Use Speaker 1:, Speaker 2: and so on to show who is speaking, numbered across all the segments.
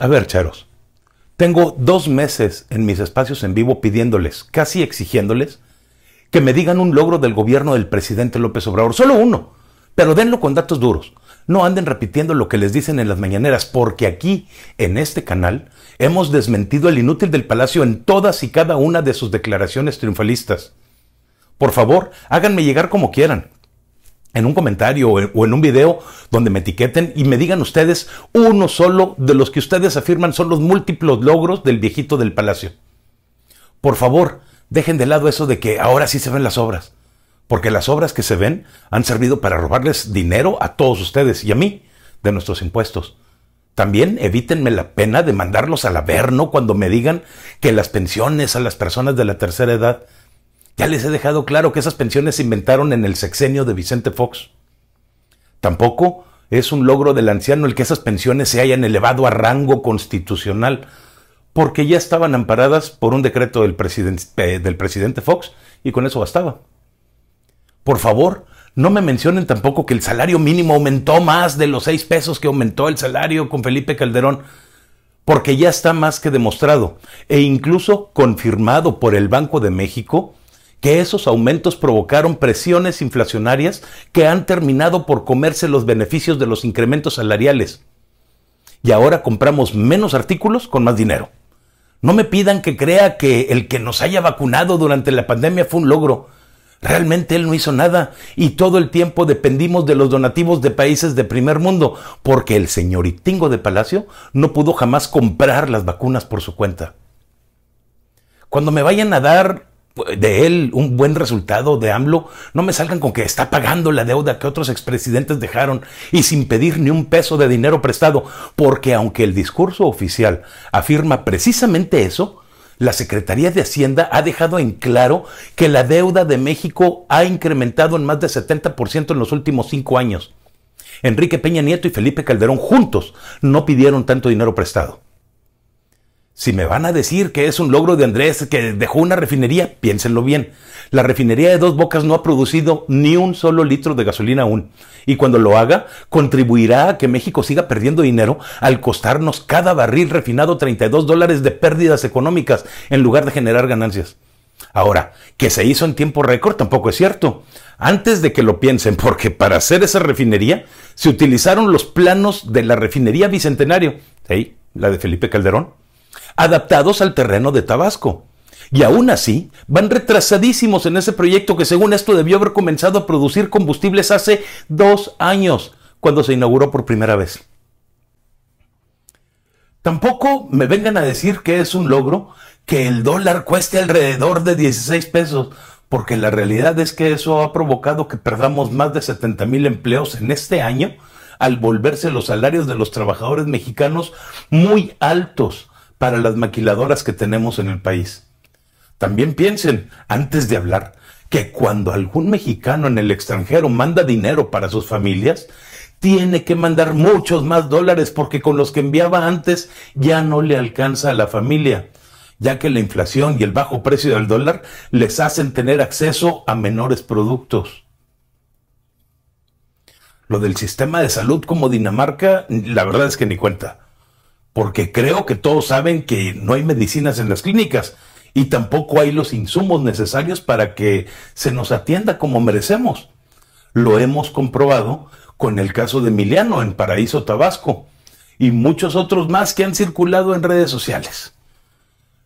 Speaker 1: A ver, charos, tengo dos meses en mis espacios en vivo pidiéndoles, casi exigiéndoles, que me digan un logro del gobierno del presidente López Obrador. Solo uno, pero denlo con datos duros. No anden repitiendo lo que les dicen en las mañaneras, porque aquí, en este canal, hemos desmentido el inútil del Palacio en todas y cada una de sus declaraciones triunfalistas. Por favor, háganme llegar como quieran, en un comentario o en un video donde me etiqueten y me digan ustedes uno solo de los que ustedes afirman son los múltiples logros del viejito del palacio. Por favor, dejen de lado eso de que ahora sí se ven las obras, porque las obras que se ven han servido para robarles dinero a todos ustedes y a mí de nuestros impuestos. También evítenme la pena de mandarlos al averno cuando me digan que las pensiones a las personas de la tercera edad ya les he dejado claro que esas pensiones se inventaron en el sexenio de Vicente Fox. Tampoco es un logro del anciano el que esas pensiones se hayan elevado a rango constitucional, porque ya estaban amparadas por un decreto del, eh, del presidente Fox y con eso bastaba. Por favor, no me mencionen tampoco que el salario mínimo aumentó más de los seis pesos que aumentó el salario con Felipe Calderón, porque ya está más que demostrado e incluso confirmado por el Banco de México que esos aumentos provocaron presiones inflacionarias que han terminado por comerse los beneficios de los incrementos salariales. Y ahora compramos menos artículos con más dinero. No me pidan que crea que el que nos haya vacunado durante la pandemia fue un logro. Realmente él no hizo nada y todo el tiempo dependimos de los donativos de países de primer mundo, porque el señor señoritingo de Palacio no pudo jamás comprar las vacunas por su cuenta. Cuando me vayan a dar de él, un buen resultado de AMLO, no me salgan con que está pagando la deuda que otros expresidentes dejaron y sin pedir ni un peso de dinero prestado, porque aunque el discurso oficial afirma precisamente eso, la Secretaría de Hacienda ha dejado en claro que la deuda de México ha incrementado en más de 70% en los últimos cinco años. Enrique Peña Nieto y Felipe Calderón juntos no pidieron tanto dinero prestado. Si me van a decir que es un logro de Andrés, que dejó una refinería, piénsenlo bien. La refinería de Dos Bocas no ha producido ni un solo litro de gasolina aún. Y cuando lo haga, contribuirá a que México siga perdiendo dinero al costarnos cada barril refinado 32 dólares de pérdidas económicas en lugar de generar ganancias. Ahora, que se hizo en tiempo récord tampoco es cierto. Antes de que lo piensen, porque para hacer esa refinería se utilizaron los planos de la refinería Bicentenario, la de Felipe Calderón, adaptados al terreno de Tabasco. Y aún así, van retrasadísimos en ese proyecto que según esto debió haber comenzado a producir combustibles hace dos años, cuando se inauguró por primera vez. Tampoco me vengan a decir que es un logro que el dólar cueste alrededor de 16 pesos, porque la realidad es que eso ha provocado que perdamos más de 70 mil empleos en este año al volverse los salarios de los trabajadores mexicanos muy altos para las maquiladoras que tenemos en el país. También piensen, antes de hablar, que cuando algún mexicano en el extranjero manda dinero para sus familias, tiene que mandar muchos más dólares porque con los que enviaba antes ya no le alcanza a la familia, ya que la inflación y el bajo precio del dólar les hacen tener acceso a menores productos. Lo del sistema de salud como Dinamarca, la verdad es que ni cuenta porque creo que todos saben que no hay medicinas en las clínicas y tampoco hay los insumos necesarios para que se nos atienda como merecemos. Lo hemos comprobado con el caso de Emiliano en Paraíso Tabasco y muchos otros más que han circulado en redes sociales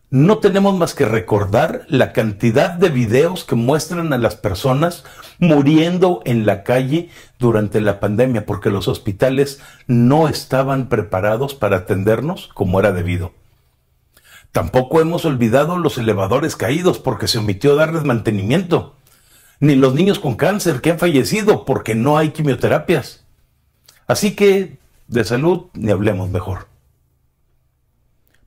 Speaker 1: no tenemos más que recordar la cantidad de videos que muestran a las personas muriendo en la calle durante la pandemia, porque los hospitales no estaban preparados para atendernos como era debido. Tampoco hemos olvidado los elevadores caídos porque se omitió darles mantenimiento, ni los niños con cáncer que han fallecido porque no hay quimioterapias. Así que de salud ni hablemos mejor.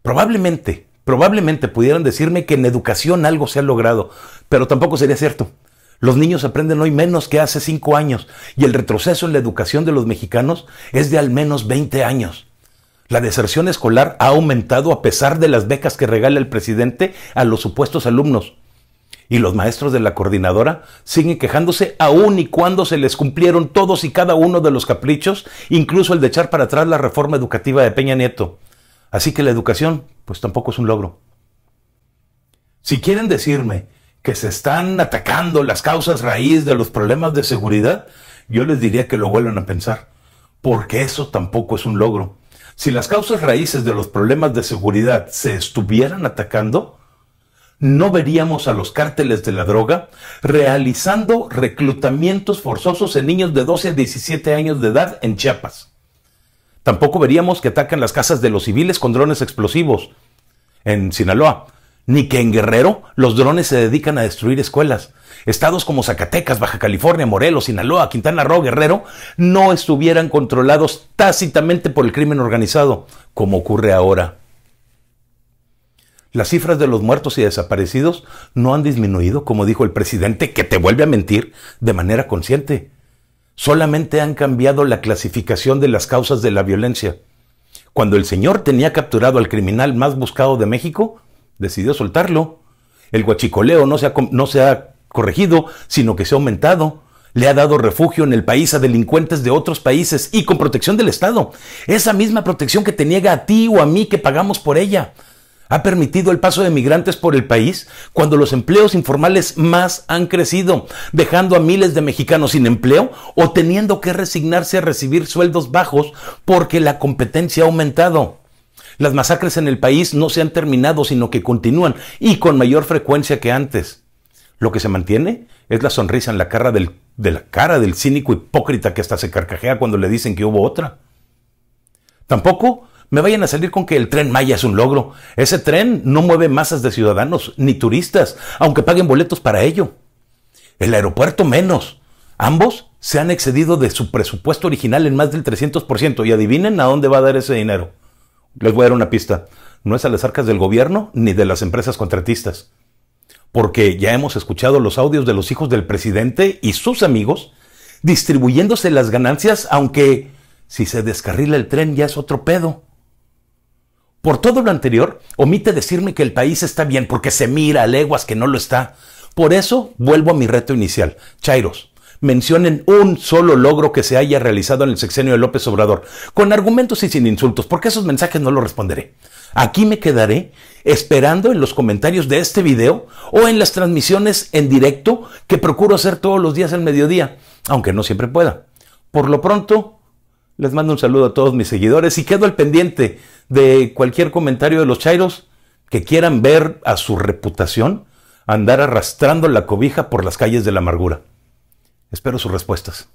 Speaker 1: Probablemente Probablemente pudieran decirme que en educación algo se ha logrado, pero tampoco sería cierto. Los niños aprenden hoy menos que hace cinco años y el retroceso en la educación de los mexicanos es de al menos 20 años. La deserción escolar ha aumentado a pesar de las becas que regala el presidente a los supuestos alumnos. Y los maestros de la coordinadora siguen quejándose aún y cuando se les cumplieron todos y cada uno de los caprichos, incluso el de echar para atrás la reforma educativa de Peña Nieto. Así que la educación, pues tampoco es un logro. Si quieren decirme que se están atacando las causas raíz de los problemas de seguridad, yo les diría que lo vuelvan a pensar, porque eso tampoco es un logro. Si las causas raíces de los problemas de seguridad se estuvieran atacando, no veríamos a los cárteles de la droga realizando reclutamientos forzosos en niños de 12 a 17 años de edad en Chiapas. Tampoco veríamos que atacan las casas de los civiles con drones explosivos en Sinaloa, ni que en Guerrero los drones se dedican a destruir escuelas. Estados como Zacatecas, Baja California, Morelos, Sinaloa, Quintana Roo, Guerrero no estuvieran controlados tácitamente por el crimen organizado, como ocurre ahora. Las cifras de los muertos y desaparecidos no han disminuido, como dijo el presidente, que te vuelve a mentir de manera consciente solamente han cambiado la clasificación de las causas de la violencia. Cuando el señor tenía capturado al criminal más buscado de México, decidió soltarlo. El guachicoleo no se ha, no se ha corregido, sino que se ha aumentado. Le ha dado refugio en el país a delincuentes de otros países y con protección del Estado. Esa misma protección que te niega a ti o a mí que pagamos por ella ha permitido el paso de migrantes por el país cuando los empleos informales más han crecido, dejando a miles de mexicanos sin empleo o teniendo que resignarse a recibir sueldos bajos porque la competencia ha aumentado. Las masacres en el país no se han terminado, sino que continúan y con mayor frecuencia que antes. Lo que se mantiene es la sonrisa en la cara del, de la cara del cínico hipócrita que hasta se carcajea cuando le dicen que hubo otra. Tampoco me vayan a salir con que el tren Maya es un logro. Ese tren no mueve masas de ciudadanos ni turistas, aunque paguen boletos para ello. El aeropuerto menos. Ambos se han excedido de su presupuesto original en más del 300% y adivinen a dónde va a dar ese dinero. Les voy a dar una pista. No es a las arcas del gobierno ni de las empresas contratistas. Porque ya hemos escuchado los audios de los hijos del presidente y sus amigos distribuyéndose las ganancias, aunque si se descarrila el tren ya es otro pedo. Por todo lo anterior, omite decirme que el país está bien porque se mira a leguas que no lo está. Por eso vuelvo a mi reto inicial. Chairos, mencionen un solo logro que se haya realizado en el sexenio de López Obrador, con argumentos y sin insultos, porque esos mensajes no los responderé. Aquí me quedaré esperando en los comentarios de este video o en las transmisiones en directo que procuro hacer todos los días al mediodía, aunque no siempre pueda. Por lo pronto, les mando un saludo a todos mis seguidores y quedo al pendiente de cualquier comentario de los Chairos que quieran ver a su reputación andar arrastrando la cobija por las calles de la amargura. Espero sus respuestas.